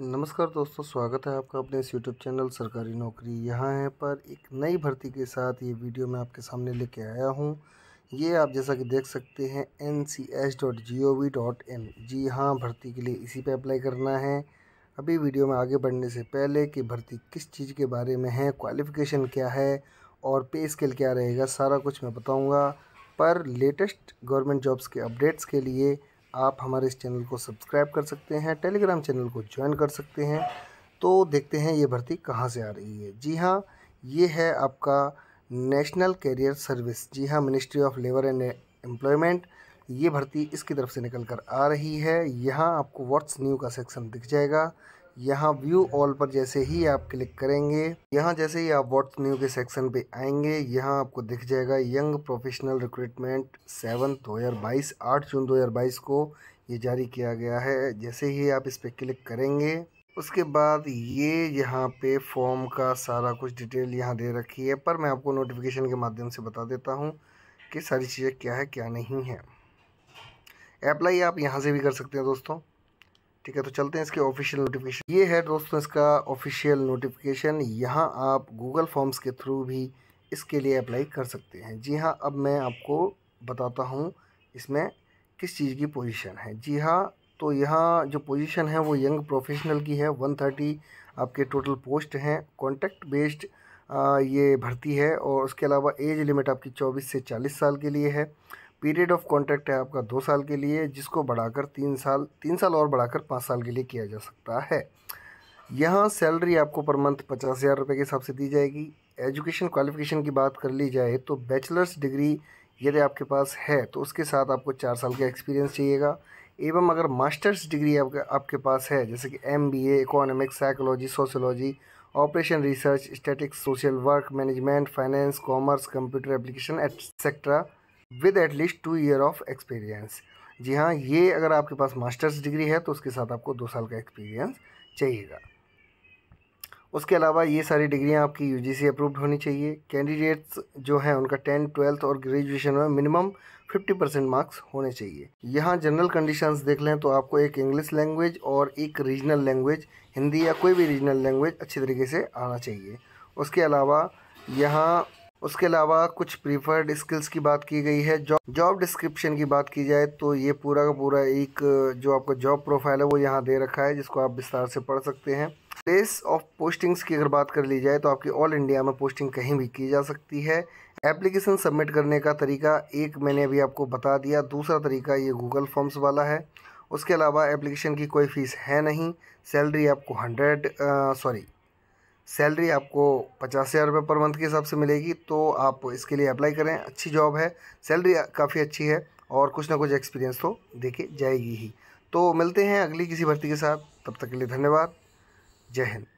नमस्कार दोस्तों स्वागत है आपका अपने इस यूट्यूब चैनल सरकारी नौकरी यहाँ है पर एक नई भर्ती के साथ ये वीडियो मैं आपके सामने लेके आया हूँ ये आप जैसा कि देख सकते हैं N C S dot G O V dot in जी हाँ भर्ती के लिए इसी पे अप्लाई करना है अभी वीडियो में आगे बढ़ने से पहले कि भर्ती किस चीज़ के बारे में है क्वालिफ़िकेशन क्या है और पे स्केल क्या रहेगा सारा कुछ मैं बताऊँगा पर लेटेस्ट गवर्नमेंट जॉब्स के अपडेट्स के लिए आप हमारे इस चैनल को सब्सक्राइब कर सकते हैं टेलीग्राम चैनल को ज्वाइन कर सकते हैं तो देखते हैं ये भर्ती कहाँ से आ रही है जी हाँ ये है आपका नेशनल कैरियर सर्विस जी हाँ ministry of labour and employment ये भर्ती इसकी तरफ से निकल कर आ रही है यहाँ आपको व्हाट्स न्यू का सेक्शन दिख जाएगा यहाँ व्यू ऑल पर जैसे ही आप क्लिक करेंगे यहाँ जैसे ही आप व्हाट्स न्यू के सेक्शन पे आएंगे यहाँ आपको दिख जाएगा यंग प्रोफेशनल रिक्रूटमेंट सेवन दो हज़ार बाईस आठ जून दो हज़ार बाईस को ये जारी किया गया है जैसे ही आप इस पर क्लिक करेंगे उसके बाद ये यहाँ पे फॉर्म का सारा कुछ डिटेल यहाँ दे रखी है पर मैं आपको नोटिफिकेशन के माध्यम से बता देता हूँ कि सारी चीज़ें क्या है क्या नहीं है अप्लाई आप यहाँ से भी कर सकते हैं दोस्तों ठीक है तो चलते हैं इसके ऑफिशियल नोटिफिकेशन ये है दोस्तों इसका ऑफिशियल नोटिफिकेशन यहाँ आप गूगल फॉर्म्स के थ्रू भी इसके लिए अप्लाई कर सकते हैं जी हाँ अब मैं आपको बताता हूँ इसमें किस चीज़ की पोजीशन है जी हाँ तो यहाँ जो पोजीशन है वो यंग प्रोफेशनल की है थर्टी आपके टोटल पोस्ट हैं कॉन्टैक्ट बेस्ड ये भर्ती है और उसके अलावा एज लिमिट आपकी चौबीस से चालीस साल के लिए है पीरियड ऑफ कॉन्ट्रैक्ट है आपका दो साल के लिए जिसको बढ़ाकर तीन साल तीन साल और बढ़ाकर पाँच साल के लिए किया जा सकता है यहाँ सैलरी आपको पर मंथ पचास हज़ार रुपये के हिसाब से दी जाएगी एजुकेशन क्वालिफिकेशन की बात कर ली जाए तो बैचलर्स डिग्री यदि आपके पास है तो उसके साथ आपको चार साल का एक्सपीरियंस चाहिएगा एवं अगर मास्टर्स डिग्री आपके आपके पास है जैसे कि M B economics psychology sociology operation research statistics social work management finance commerce computer application etcetera with at least two year of experience जी हाँ ये अगर आपके पास मास्टर्स डिग्री है तो उसके साथ आपको दो साल का एक्सपीरियंस चाहिएगा उसके अलावा ये सारी डिग्रियाँ आपकी यू जी अप्रूव्ड होनी चाहिए कैंडिडेट्स जो हैं उनका टेंथ ट्वेल्थ और ग्रेजुएशन में मिनिमम 50 परसेंट मार्क्स होने चाहिए यहाँ जनरल कंडीशंस देख लें तो आपको एक इंग्लिश लैंग्वेज और एक रीजनल लैंग्वेज हिंदी या कोई भी रीजनल लैंग्वेज अच्छी तरीके से आना चाहिए उसके अलावा यहाँ उसके अलावा कुछ प्रीफर्ड स्किल्स की बात की गई है जॉब जॉब डिस्क्रिप्शन की बात की जाए तो ये पूरा का पूरा एक जो आपका जॉब प्रोफाइल है वो यहाँ दे रखा है जिसको आप विस्तार से पढ़ सकते हैं प्लेस ऑफ पोस्टिंग्स की अगर बात कर ली जाए तो आपकी ऑल इंडिया में पोस्टिंग कहीं भी की जा सकती है एप्लीकेशन सबमिट करने का तरीका एक मैंने अभी आपको बता दिया दूसरा तरीका ये गूगल फॉर्म्स वाला है उसके अलावा एप्लीकेशन की कोई फ़ीस है नहीं सैलरी आपको हंड्रेड सॉरी सैलरी आपको पचास हज़ार रुपये पर मंथ के हिसाब से मिलेगी तो आप इसके लिए अप्लाई करें अच्छी जॉब है सैलरी काफ़ी अच्छी है और कुछ ना कुछ एक्सपीरियंस तो देखे जाएगी ही तो मिलते हैं अगली किसी भर्ती के साथ तब तक के लिए धन्यवाद जय हिंद